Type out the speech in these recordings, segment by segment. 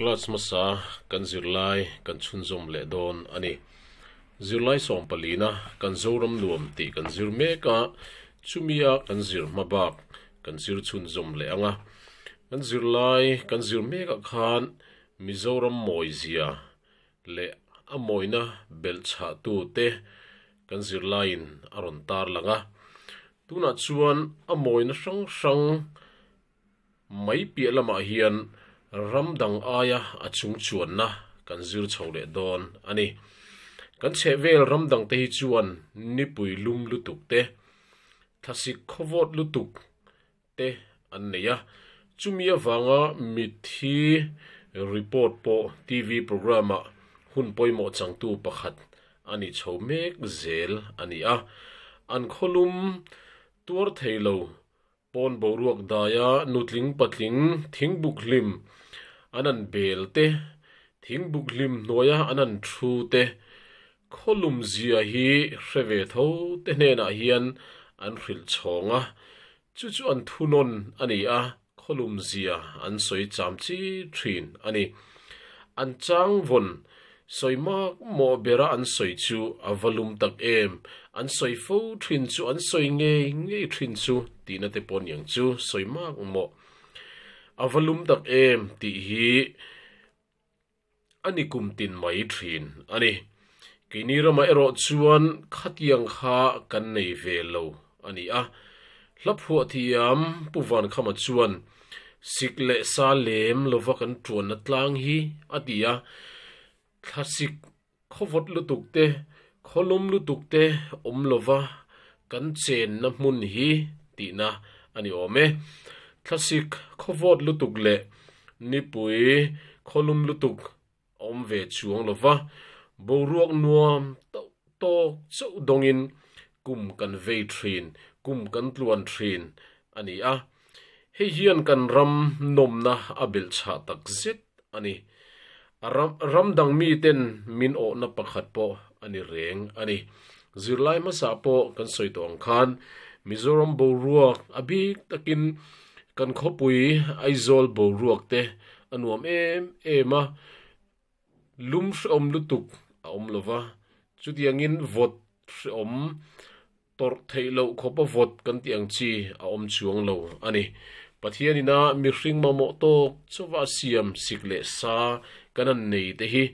class masa kan zirlai kan chunzom le don ani zirlai som palina kan zoram nuam ti kan zir meka chumia kan zir mabak kan zir chunzom le anga kan zirlai kan zir meka khan mizoram moizia le amoina belcha tu te kan zirlain aron tar langa tuna chuan amoina sang sang mai pi lama hian ramdang aya achung chuan na kan zir chaw le don ani kan che vel ramdang te hi chuan ni pui lum lutuk te thasi khovot lutuk te an nei chumia chumi awanga mi thi report po tv program a hun poi mo chang tu pakhat ani chho mek zel ani a an kholum tur theilo pon bo ruak da ya nutling patling thing book anan bel te thing book lim no ya anan thu te kholum zia hi reve tho te ne na hian an ril chonga chu chu an thu non ani a kholum zia an soi cham chi thrin ani an chang von soimak mo bera an soi chu a tak em an soi fo thin chu an soi nge nge thin chu tina te pon yang chu soimak mo a tak em ti hi ani kum tin mai thin ani kini rama ero chuan yang kha kan nei ve lo ani a hlaphu thiam puwan khama chuan sikle sa lem lova kan tuan atlang hi atia classic khowot lu tukte kholom lu tukte omlova kan chen na mun hi ti na ani ome classic khowot lu tuk le nipui kholum lu tuk om ve chuang lova boruak nuam to so dongin kum kan ve train kum kan tluan train ani a he hian kan ram nom na abil cha tak zit ani รรำดังมีเต็นมินโอนับประคตโปอันนี้เร่งอันนี้จุลัยมาสาโปกันสวยตองคันมิโซรัมบรัวอภิตกินกันขบุยไอโซลบรัวเตะอันวมเอมเอมะลุมสอมลุตุกอมลวะจุดยังินวอดสอมตรทยลโกขบวอดกันที่ยังชีอมช่วงลูอันนี้ปัจจัยนี้นะมีสิ่งมาโมโตชวาสยามสิเกเลซา kan an nei te hi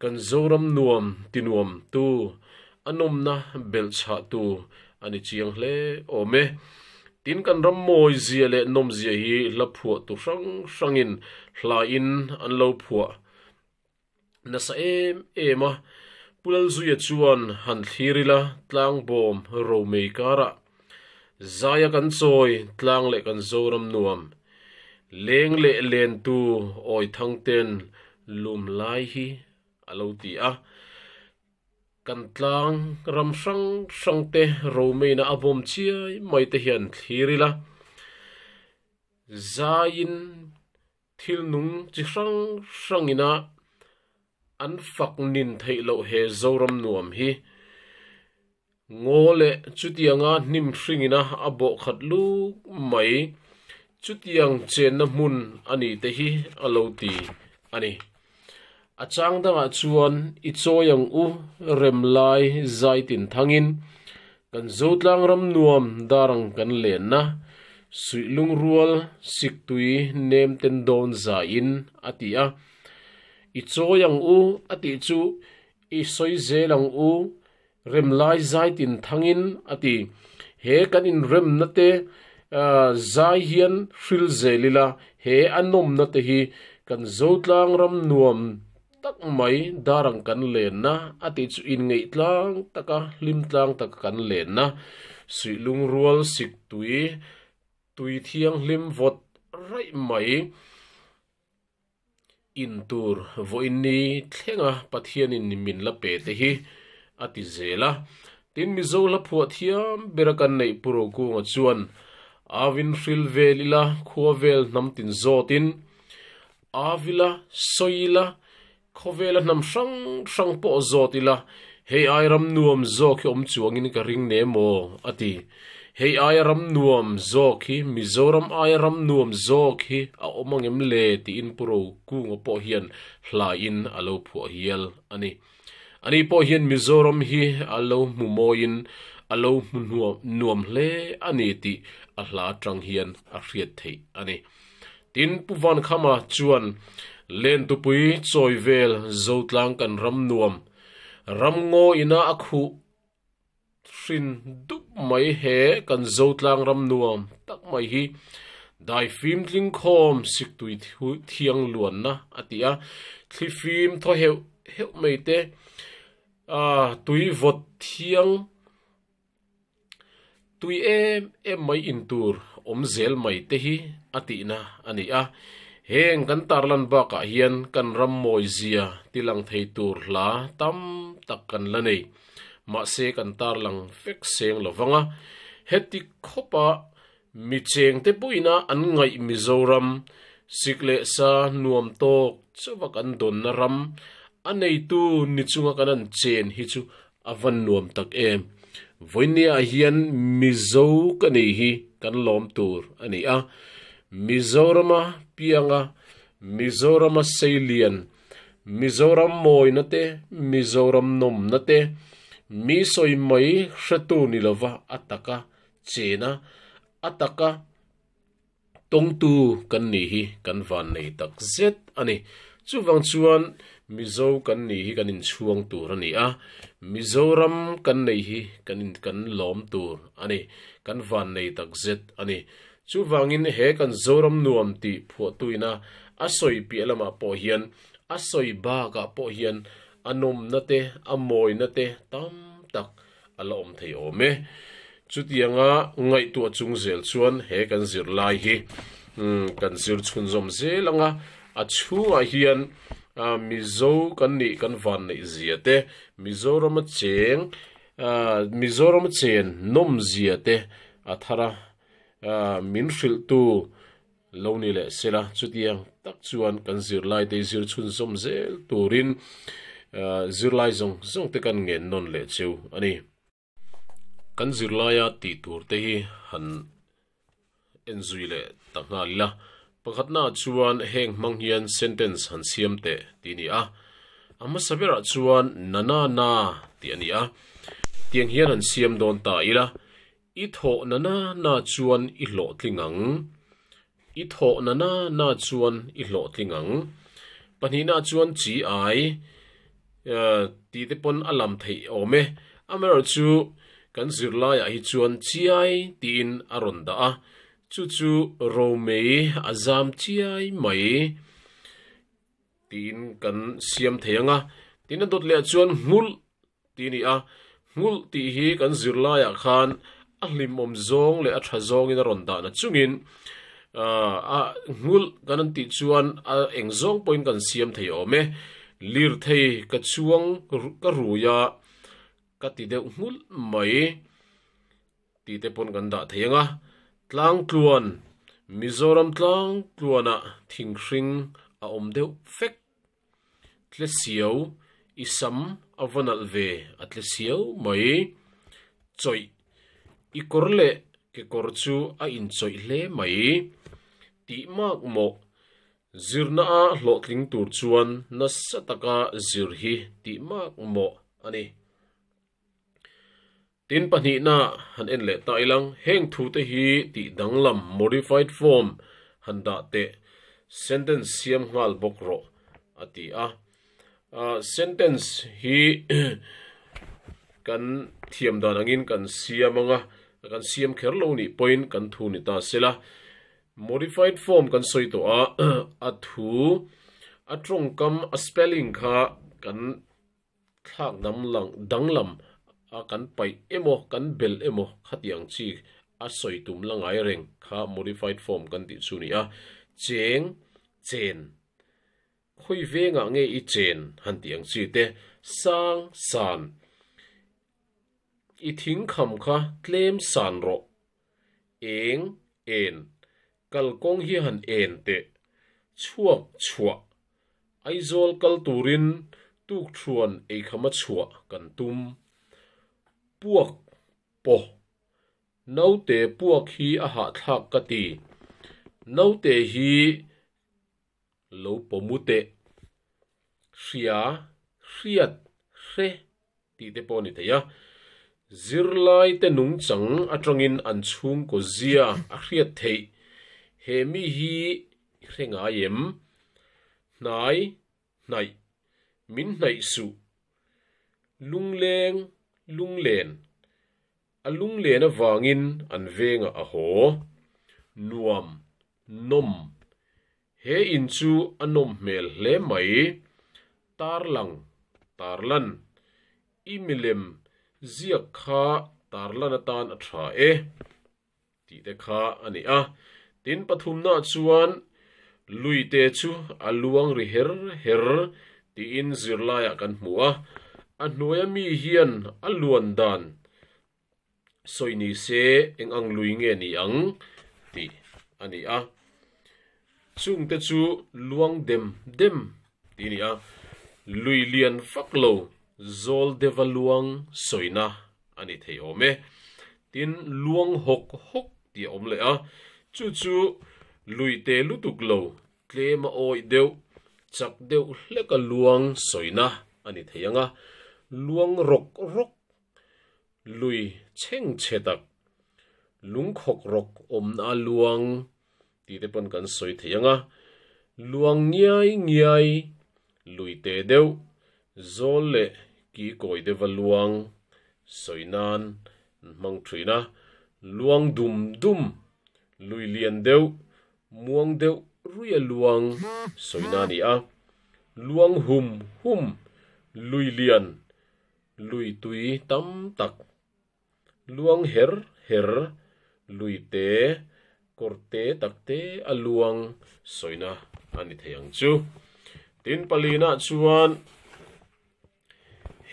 kan zoram nuam tinuam tu anom na bel cha tu ani chiang hle ome tin kan ram moi zia le nom zia hi la phua tu sang sangin hla in an lo phua na sa em ema pulal zuya chuan han thirila tlang bom ro me kara zaya kan choi tlang le kan zoram nuam leng le len tu oi thang ten lùm lai hi a lo ti a kan tlang ram sang sang te ro mei na avom chia mai te hian thirila zain thil nung chi sang sang ina an fak nin thei lo he zoram nuam hi ngole chutianga nim hringina abo khát khatlu mai chutiang chen na mun ani te hi ti anh a chang dang ah chuan i chawng u rem lai zaitin thangin kan zotlang ram nuam darang kan len na suilung rual tui nem ten don zain atia i chawng u ati chu i soi zelang u rem lai zaitin thangin ati he kan in rem na te zai hian hril zelila he anom na te hi kan zotlang ram nuam tak mai darang kan len na ati chu in ngai tlang taka lim tlang taka kan len na sui lung rual sik tui tui thiang lim vot rai mai in tur vo in ni thlenga pathian in min la pe te hi ati zela tin mi zo la phu berakan nei puro ku ngo chuan avin fril velila nam tin zo tin Khovela nam sang sang po zot ila. Hei ai ram nuam zo ki om chuang in ka ring ne mo ati. Hei ai ram nuam zo ki Mizoram ai ram nuam zo ki a omang em le ti in pro ku ngo po hian hla in alo phu hiel ani. Ani po hian Mizoram hi alo mumoin alo nuam nuam le ani ti a hla tang hian a riat thei ani. Tin puwan khama chuan len tu pui choi vel zo tlang kan ram nuam ram ngo ina akhu thin dup mai he kan zo tlang ram nuam tak mai hi dai phim tling khom sik tui thiang luan na atia thli phim tho heu heu mei te à tui vot thiang tui em em mai in tur om zel mai te hi atina ani a à heng kan tarlan baka hian kan rammawi zia tilang thei tur hla tam tak kan la nei ma se kan tar lang fek seng lovanga heti khopa mi cheng te na an ngai mizoram lệ sa nuam tok chawak an don na ram anh ấy tu nít ni cái kanan chen hi chu avan à nuông tắc em với voinia à hian mizo kani hi cần lom tour, anh ấy à, a mizorama pianga mizoram a mizoram moi na te mizoram nom na te mi soi mai hratu ni lova ataka chena ataka tongtu kan ni hi kan van nei tak zet ani chu wang chuan mizo kan ni hi kan in chuang tur ani a mizoram kan nei hi kan in kan lom tur ani kan van nei tak zet ani chú chu wangin he kan zoram nuam ti phu tuina a soi pi lama po hian a soi ba ka po hian anom na te amoi na te tam tak ala om thei ome chu tianga ngai tu chung zel chuan he kan zir lai hi kan zir chun zom zelanga a chu a hian a mizo kan ni kan van nei zia te mizoram cheng mizoram chen nom zia te a thara À, min ril tu lo ni le sela chutia tak chuan kan zir lai te zir chun som zel turin à, zir lai zong zong te kan ngen non le chu ani kan zir lai ya ti tur te hi han en zui le tak na la pakhat na chuan heng mang hian sentence han siam te ti ni a ama sabera chuan nana na ti ani a tiang hian an siam don ta ila i thawh na na na chuan i hlawh tlingang i thawh na na na chuan i hlawh tlingang panhina chuan chi ai ti te pon alam thei ome amer chu kan zirla ya hi chuan chi ai tin aron da a chu chu ro mei azam chi ai mai tin kan siam theianga tin dot le chuan ngul tini a ngul ti hi kan zirla ya khan lim om zong le a tha zong in a ron da na chungin a ngul kanan ti chuan a eng zong point kan siam thei ome lir thei ka chuang ka ruya ka ti de ngul mai ti te pon kan da theianga tlang tluan mizoram tlang tluana thing hring a om deuh fek tle siau isam avanal ve atle siau mai choi i kor le ke kor chu a in choi hle mai ti mak mo zirna a hlo tling tur chuan na sataka zir hi ti mak mo ani tin pahnih na han en le ta ilang heng thu te hi ti danglam modified form han da te sentence siam ngal bok ro ati a uh, sentence hi kan thiam dan angin kan siamanga kan CM Kerlo ni point kan thu ni ta sila modified form kan soi to a a thu a trong kam a spelling kha kan thak nam lang dang lam a kan pai emo kan bel emo khatiang chi a soi tum lang ai reng kha modified form kan ti chu ni a cheng chen khoi venga nge i chen han tiang chi te sang san อิทิ้งคำค่ะเคลมสันรรเองเอ็นกัลกงเฮียันเอ็นเตะช่วงชวไอโซลกัลตูรินตุกชวนไอคำาชวกันตุมพวกปอนาเตพวกฮีอาหาทักกตีนาเตฮีลปมุเตเสียเสียดเสตีเตปอนิเตยะ zirlai te nung chang atangin an chung ko zia a hriat thei he mi hi hrenga yem nai nai min nai su lung leng lung len a lung len awangin an venga a ho nuam nom he in chu anom mel hle mai tarlang tarlan imilem ziak kha tar lana tan a tha e ti te kha ani a tin pathum na chuan lui te chu a luang ri her her ti in zirlaya ah kan hmu a a hnuai mi hian a luan dan ni se eng ang lui nge ni ang ti ani a chung te chu luang dem dem ti ni a lui lian fak lo zol deva luang soina ani thei ome tin luang hok hok ti om le a chu chu luite lutuk lo tle ma oi deu chak deu hle ka luang soina ani theyanga luang rok rok lui cheng chetak lung khok rok om na luang ti te pon kan soi theyanga luang ngiai ngiai lui te deu zol le ki koi de va luang soi soinan mang na, luang dum dum lui lian deu muang deu ruya luang soi soinani a luang hum hum lui lian lui tui tam tak luang her her lui te korte takte aluang soina ani theyang chu tin palina chuan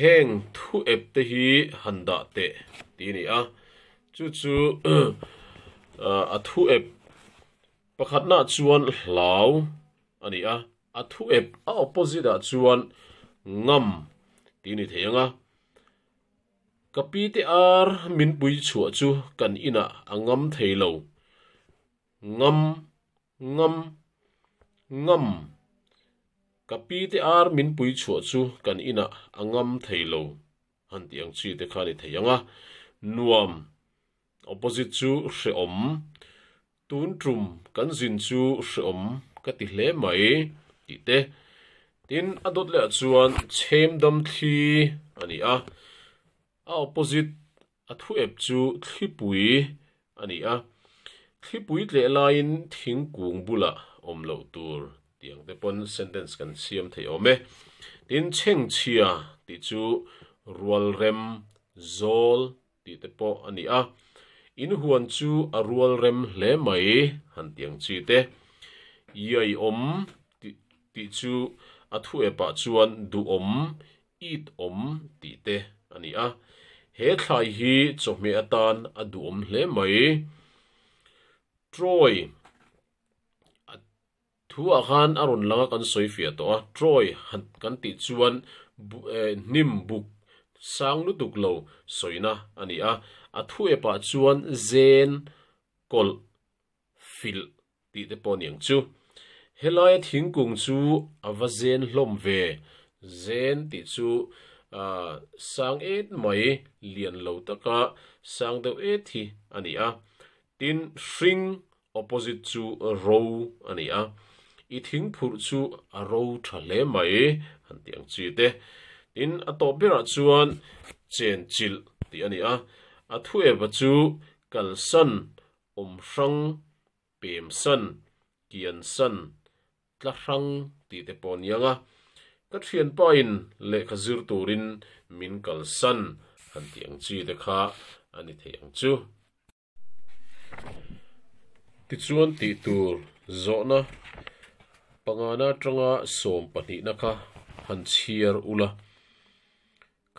heng thu ep te hi handa te ti ni a chu chu a thu ep pakhat na chuan hlau ani a a thu ep a opposite a chuan ngam ti ni theyanga kapi te ar min pui chu chu kan ina angam thei lo ngam ngam ngam ka pii te armin pui chua chu kan ina a ngam thai lau an tiang chi ite kaani thai yanga nuam opozit chu shi om tuun trum kan zin chu shi om ka tihle mai ite tin adot lea chu chem dam thi anii a a opozit atu eb chu kli pui a kli pui lea layin ting om lau tur tiang de pon sentence kan siam thai ome tin cheng chia ti chu rural rem zol ti te po ani a in huan chu a rural rem le mai han tiang chi te yai om ti chu a thu e pa chuan du om it om ti te ani a he thlai hi chaw atan a du om le mai troy thu a khan a rawn langa kan soifia to a troi han kan ti chuan eh, nim buk sang lu tuk lo soina ani a a thu e pa chuan zen kol fil ti te pon yang chu helai thingkung chu ava zen hlom ve zen ti chu a sang et mai lian lo taka sang deuh e thi ani a tin hring opposite chu row ani a ithing phur chu a ro tha le mai han ti ang chi te in a to bi ra chuan chen chil ti ani a a thu ba chu kal san om rang pem san kian san tla rang ti te pon ya ka thian pa le kha zir turin min kal san han ti chi te kha ani the ang chu ti chuan ti tur zo pangana tanga som pahnih na kha han chiar ula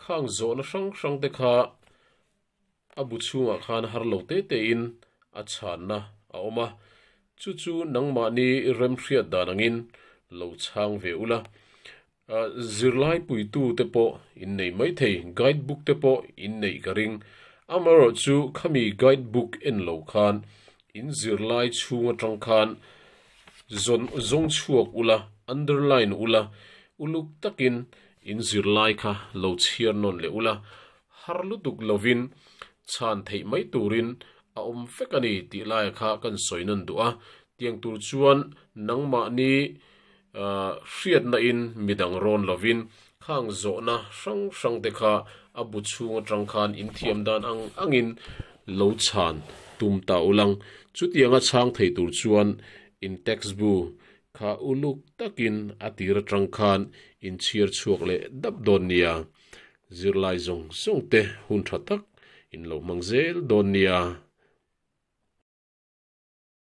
khang zo na hrang hrang te kha abu chunga khan har lo te te in a chan na a oma chu chu nang ma ni rem phriat da nangin lo chang ve ula zirlai pui tu te po in nei mai thei guide book te po in nei garing amaro chu khami guide book en lo khan in zirlai chunga tang khan zon zong chuak ula underline ula uluk takin in zirlai kha lo chiar non le ula har lutuk lovin chan thei mai turin a om fek ani ti lai kha kan soinan du'a tiang tur chuan nangma ni hriat na in midang ron lovin khang zo na sang sang te kha abu chunga tang khan in thiam dan ang angin lo chan tum ta ulang chu tianga chang thei tur chuan in texbu kha uluk takin atir trangkhan in chier chuok le dab don niya zirlai zong su hun thatak in lo mangzel don